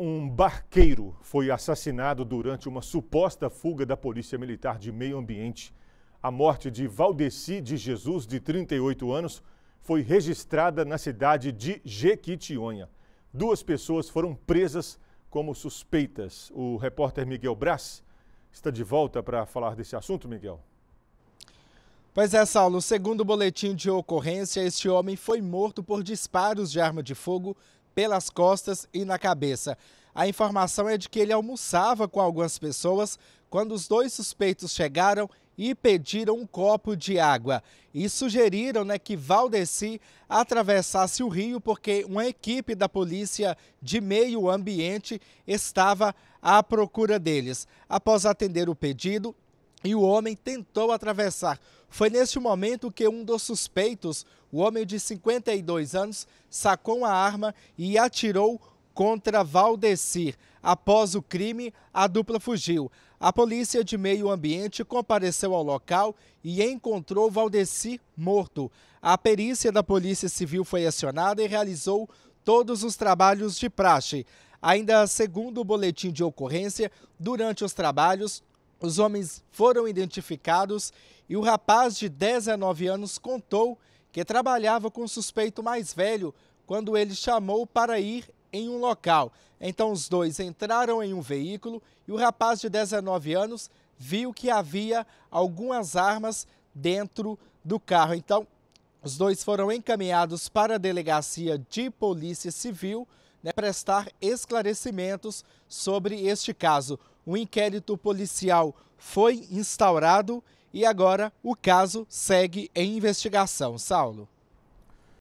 Um barqueiro foi assassinado durante uma suposta fuga da Polícia Militar de Meio Ambiente. A morte de Valdeci de Jesus, de 38 anos, foi registrada na cidade de Jequitinhonha. Duas pessoas foram presas como suspeitas. O repórter Miguel Brás está de volta para falar desse assunto, Miguel. Pois é, Saulo. Segundo o boletim de ocorrência, este homem foi morto por disparos de arma de fogo pelas costas e na cabeça. A informação é de que ele almoçava com algumas pessoas quando os dois suspeitos chegaram e pediram um copo de água e sugeriram né, que Valdeci atravessasse o rio porque uma equipe da polícia de meio ambiente estava à procura deles. Após atender o pedido, e o homem tentou atravessar. Foi neste momento que um dos suspeitos, o homem de 52 anos, sacou a arma e atirou contra Valdecir. Após o crime, a dupla fugiu. A polícia de meio ambiente compareceu ao local e encontrou Valdecir morto. A perícia da Polícia Civil foi acionada e realizou todos os trabalhos de praxe. Ainda segundo o boletim de ocorrência, durante os trabalhos, os homens foram identificados e o rapaz de 19 anos contou que trabalhava com o suspeito mais velho quando ele chamou para ir em um local. Então os dois entraram em um veículo e o rapaz de 19 anos viu que havia algumas armas dentro do carro. Então os dois foram encaminhados para a delegacia de polícia civil né, prestar esclarecimentos sobre este caso um inquérito policial foi instaurado e agora o caso segue em investigação. Saulo.